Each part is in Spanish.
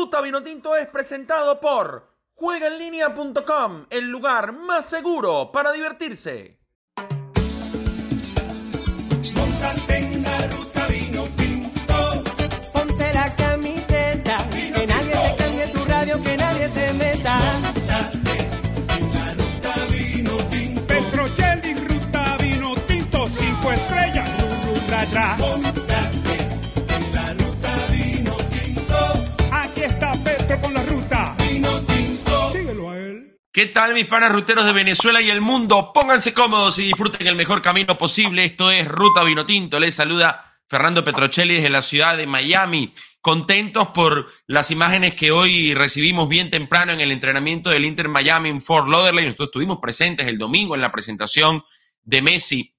Ruta Vinotinto es presentado por juegaenlinea.com, el lugar más seguro para divertirse. la ruta Vinotinto. Ponte la camiseta, que nadie te cambie tu radio, que nadie se meta. Montate en la ruta Vinotinto. Petrocelli, ruta Vinotinto, cinco estrellas, ¿Qué tal mis panas ruteros de Venezuela y el mundo? Pónganse cómodos y disfruten el mejor camino posible. Esto es Ruta Vinotinto. Les saluda Fernando Petrocelli desde la ciudad de Miami. Contentos por las imágenes que hoy recibimos bien temprano en el entrenamiento del Inter Miami en Fort Lauderdale. Nosotros estuvimos presentes el domingo en la presentación de Messi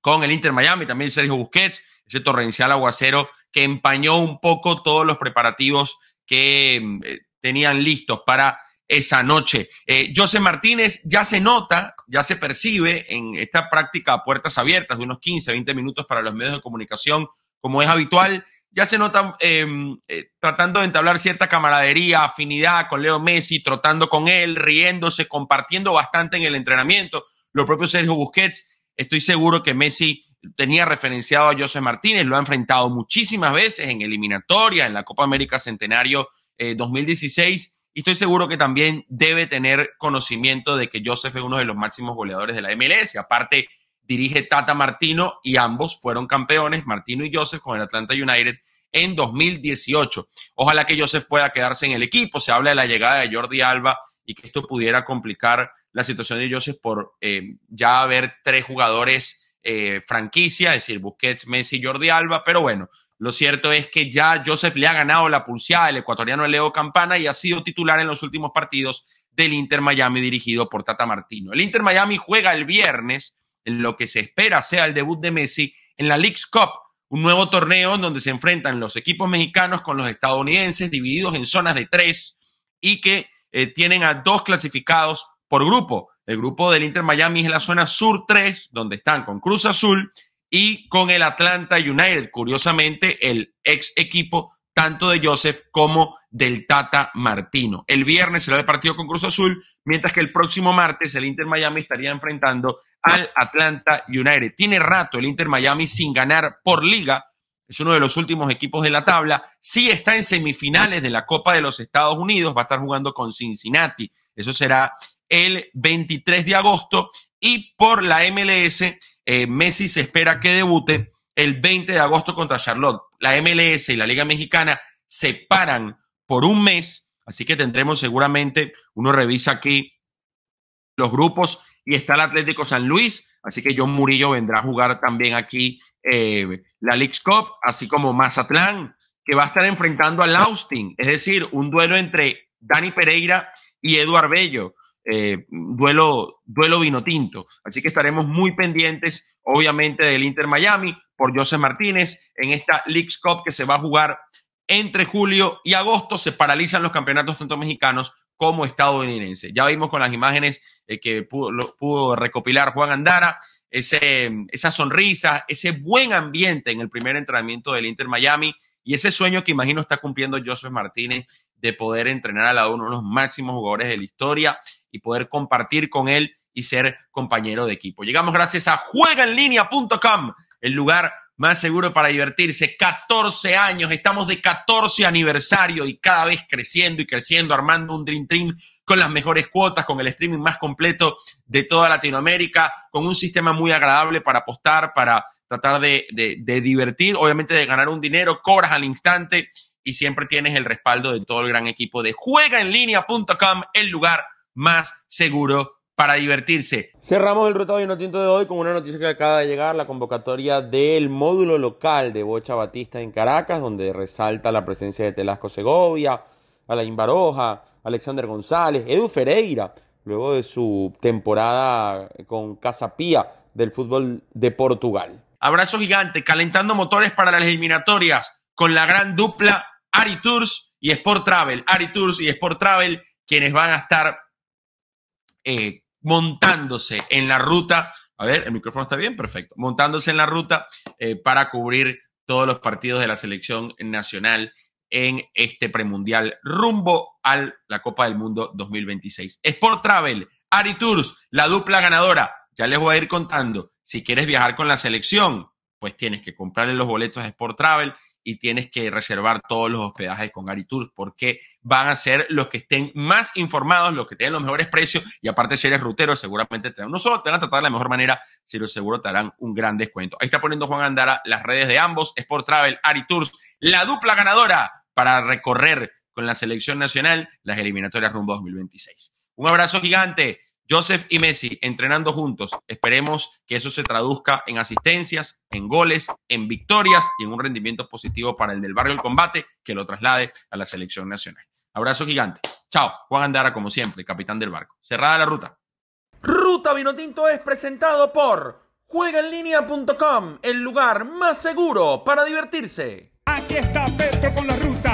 con el Inter Miami, también Sergio Busquets, ese torrencial aguacero que empañó un poco todos los preparativos que eh, tenían listos para esa noche. Eh, José Martínez ya se nota, ya se percibe en esta práctica a puertas abiertas de unos 15, 20 minutos para los medios de comunicación, como es habitual. Ya se nota em, eh, tratando de entablar cierta camaradería, afinidad con Leo Messi, trotando con él, riéndose, compartiendo bastante en el entrenamiento. Lo propio Sergio Busquets, estoy seguro que Messi tenía referenciado a José Martínez, lo ha enfrentado muchísimas veces en eliminatoria, en la Copa América Centenario 2016 eh, y estoy seguro que también debe tener conocimiento de que Joseph es uno de los máximos goleadores de la MLS. Aparte, dirige Tata Martino y ambos fueron campeones, Martino y Joseph, con el Atlanta United en 2018. Ojalá que Joseph pueda quedarse en el equipo. Se habla de la llegada de Jordi Alba y que esto pudiera complicar la situación de Joseph por eh, ya haber tres jugadores eh, franquicia, es decir, Busquets, Messi y Jordi Alba. Pero bueno, lo cierto es que ya Joseph le ha ganado la pulseada al ecuatoriano Leo Campana y ha sido titular en los últimos partidos del Inter Miami dirigido por Tata Martino. El Inter Miami juega el viernes en lo que se espera sea el debut de Messi en la League's Cup, un nuevo torneo en donde se enfrentan los equipos mexicanos con los estadounidenses divididos en zonas de tres y que eh, tienen a dos clasificados por grupo. El grupo del Inter Miami es la zona sur 3, donde están con Cruz Azul y con el Atlanta United. Curiosamente, el ex equipo tanto de Joseph como del Tata Martino. El viernes será el partido con Cruz Azul, mientras que el próximo martes el Inter Miami estaría enfrentando al Atlanta United. Tiene rato el Inter Miami sin ganar por liga. Es uno de los últimos equipos de la tabla. Sí está en semifinales de la Copa de los Estados Unidos. Va a estar jugando con Cincinnati. Eso será el 23 de agosto. Y por la MLS, eh, Messi se espera que debute el 20 de agosto contra Charlotte. La MLS y la Liga Mexicana se paran por un mes, así que tendremos seguramente, uno revisa aquí los grupos y está el Atlético San Luis, así que John Murillo vendrá a jugar también aquí eh, la League Cup, así como Mazatlán, que va a estar enfrentando al Austin, es decir, un duelo entre Dani Pereira y Eduard Bello duelo, eh, duelo vino tinto. Así que estaremos muy pendientes, obviamente, del Inter Miami por Joseph Martínez en esta League Cup que se va a jugar entre julio y agosto. Se paralizan los campeonatos tanto mexicanos como estadounidenses. Ya vimos con las imágenes eh, que pudo, lo, pudo, recopilar Juan Andara. Ese, esa sonrisa, ese buen ambiente en el primer entrenamiento del Inter Miami y ese sueño que imagino está cumpliendo Joseph Martínez de poder entrenar a la uno de los máximos jugadores de la historia y poder compartir con él y ser compañero de equipo. Llegamos gracias a juegaenlinea.com, el lugar más seguro para divertirse. 14 años, estamos de 14 aniversario y cada vez creciendo y creciendo, armando un Dream Team con las mejores cuotas, con el streaming más completo de toda Latinoamérica, con un sistema muy agradable para apostar, para tratar de, divertir, obviamente de ganar un dinero, cobras al instante y siempre tienes el respaldo de todo el gran equipo de juegaenlinea.com, el lugar más seguro para divertirse. Cerramos el rotado Notinto de hoy con una noticia que acaba de llegar, la convocatoria del módulo local de Bocha Batista en Caracas, donde resalta la presencia de Telasco Segovia, Alain Baroja, Alexander González, Edu Ferreira, luego de su temporada con Casapía del fútbol de Portugal. Abrazo gigante, calentando motores para las eliminatorias con la gran dupla Ari Tours y Sport Travel. Ari Tours y Sport Travel, quienes van a estar eh, montándose en la ruta. A ver, el micrófono está bien, perfecto. Montándose en la ruta eh, para cubrir todos los partidos de la selección nacional en este premundial rumbo a la Copa del Mundo 2026. Sport Travel, Ari Tours, la dupla ganadora. Ya les voy a ir contando. Si quieres viajar con la selección, pues tienes que comprarle los boletos a Sport Travel y tienes que reservar todos los hospedajes con Tours porque van a ser los que estén más informados, los que tengan los mejores precios y aparte si eres rutero seguramente te, no solo te van a tratar de la mejor manera, sino seguro te harán un gran descuento. Ahí está poniendo Juan Andara las redes de ambos, Sport Travel, Tours, la dupla ganadora para recorrer con la selección nacional las eliminatorias rumbo 2026. Un abrazo gigante. Joseph y Messi entrenando juntos. Esperemos que eso se traduzca en asistencias, en goles, en victorias y en un rendimiento positivo para el del barrio del combate que lo traslade a la selección nacional. Abrazo gigante. Chao. Juan Andara, como siempre, capitán del barco. Cerrada la ruta. Ruta Vinotinto es presentado por juegaenlinea.com, el lugar más seguro para divertirse. Aquí está Petro con la ruta